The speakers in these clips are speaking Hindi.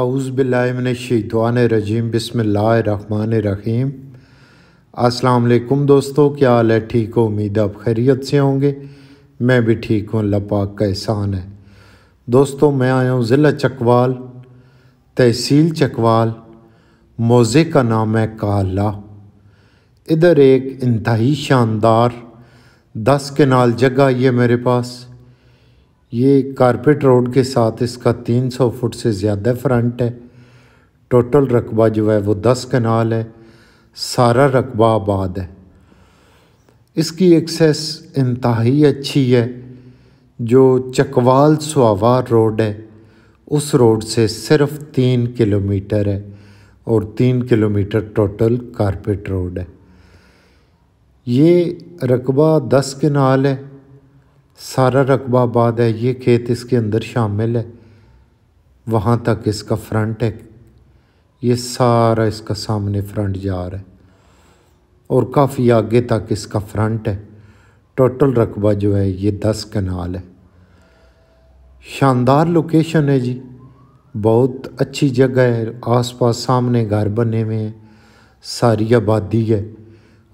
अउज़बिल्लाशान रजीम बसमीम असलकुम दोस्तों क्या हाल है ठीक हो उम्मीद आप खैरियत से होंगे मैं भी ठीक हूँ लपाक का एहसान है दोस्तों मैं आया हूँ ज़िला चकवाल तहसील चकवाल मोज़े का नाम है काला इधर एक इंतहाई शानदार दस कनाल जगह ये मेरे पास ये कारपेट रोड के साथ इसका 300 फुट से ज़्यादा फ्रंट है टोटल रकबा जो है वो 10 कनाल है सारा रकबा आबाद है इसकी एक्सेस इंतहाई अच्छी है जो चकवाल सुवावार रोड है उस रोड से सिर्फ तीन किलोमीटर है और तीन किलोमीटर टोटल कारपेट रोड है ये रकबा दस के नाल है सारा रकबा आबाद है ये खेत इसके अंदर शामिल है वहाँ तक इसका फ्रंट है ये सारा इसका सामने फ्रंट जा रहा है और काफ़ी आगे तक इसका फ्रंट है टोटल रकबा जो है ये दस कनाल है शानदार लोकेशन है जी बहुत अच्छी जगह है आसपास सामने घर बने हुए हैं सारी आबादी है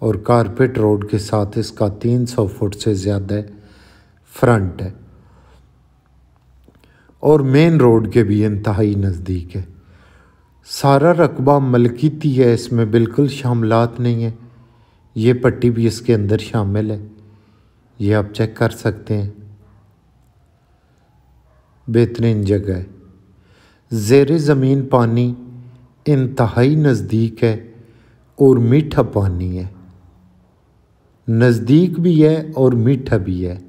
और कारपेट रोड के साथ इसका तीन सौ फुट से ज़्यादा है फ्रंट है और मेन रोड के भी इंतहाई नज़दीक है सारा रकबा मलकीती है इसमें बिल्कुल शामलात नहीं है ये पट्टी भी इसके अंदर शामिल है ये आप चेक कर सकते हैं बेहतरीन जगह है जेर ज़मीन पानी इंतहाई नज़दीक है और मीठा पानी है नज़दीक भी है और मीठा भी है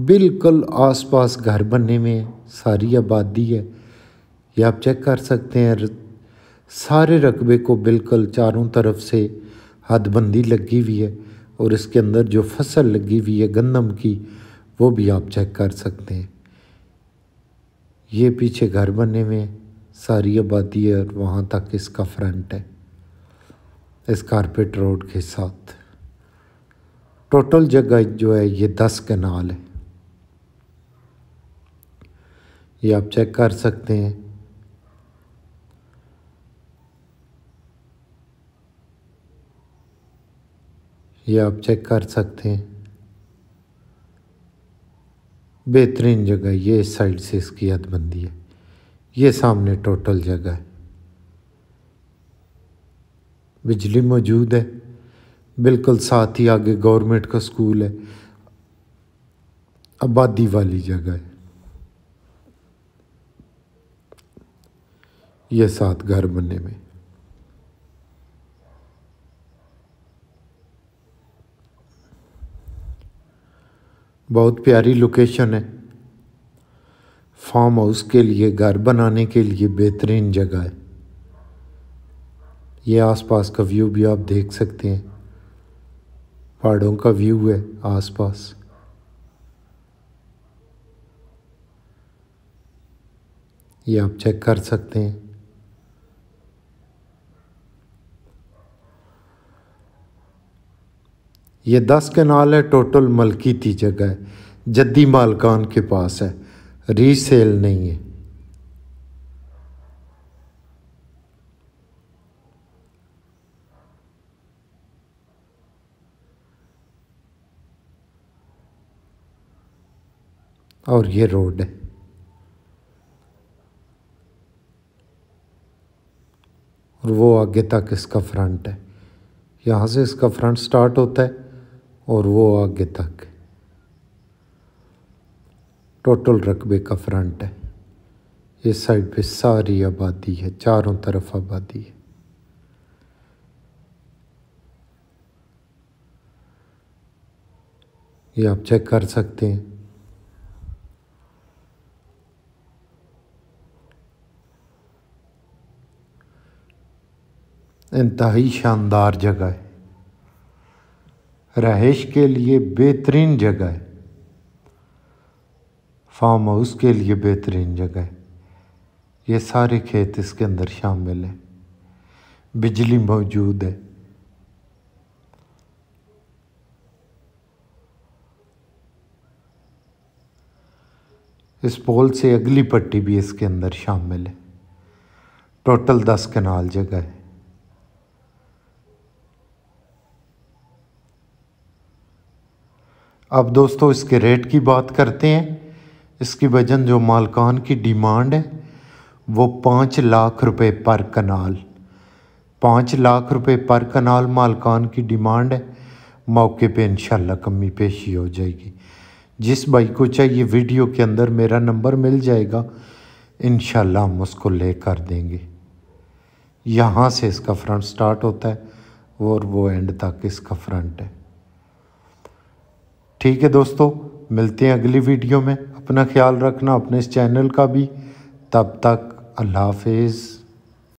बिल्कुल आसपास घर बनने में सारी आबादी है ये आप चेक कर सकते हैं सारे रकबे को बिल्कुल चारों तरफ से हदबंदी लगी हुई है और इसके अंदर जो फसल लगी हुई है गंदम की वो भी आप चेक कर सकते हैं ये पीछे घर बनने में सारी आबादी है और वहाँ तक इसका फ्रंट है इस कारपेट रोड के साथ टोटल जगह जो है ये दस कनाल है ये आप चेक कर सकते हैं ये आप चेक कर सकते हैं बेहतरीन जगह ये इस साइड से इसकी हदबंदी है ये सामने टोटल जगह है बिजली मौजूद है बिल्कुल साथ ही आगे गवर्नमेंट का स्कूल है आबादी वाली जगह है यह साथ घर बनने में बहुत प्यारी लोकेशन है फार्म हाउस के लिए घर बनाने के लिए बेहतरीन जगह है ये आसपास का व्यू भी आप देख सकते हैं पहाड़ों का व्यू है आसपास ये आप चेक कर सकते हैं ये दस कनाल है टोटल मलकी थी जगह है जद्दी मालकान के पास है रीसेल नहीं है और ये रोड है और वो आगे तक इसका फ्रंट है यहाँ से इसका फ्रंट स्टार्ट होता है और वो आगे तक टोटल रकबे का फ्रंट है इस साइड पे सारी आबादी है चारों तरफ आबादी है ये आप चेक कर सकते हैं इंतहाई शानदार जगह है रहाइश के लिए बेहतरीन जगह है फार्म हाउस के लिए बेहतरीन जगह है ये सारे खेत इसके अंदर शामिल हैं बिजली मौजूद है इस पोल से अगली पट्टी भी इसके अंदर शामिल है टोटल दस कनाल जगह है अब दोस्तों इसके रेट की बात करते हैं इसकी वजन जो मालकान की डिमांड है वो पाँच लाख रुपए पर कनाल पाँच लाख रुपए पर कनाल मालकान की डिमांड है मौके पे इनशाला कमी पेशी हो जाएगी जिस भाई को चाहिए वीडियो के अंदर मेरा नंबर मिल जाएगा इन हम उसको ले कर देंगे यहाँ से इसका फ्रंट स्टार्ट होता है और वो एंड तक इसका फ्रंट है ठीक है दोस्तों मिलते हैं अगली वीडियो में अपना ख्याल रखना अपने इस चैनल का भी तब तक अल्लाह हाफिज़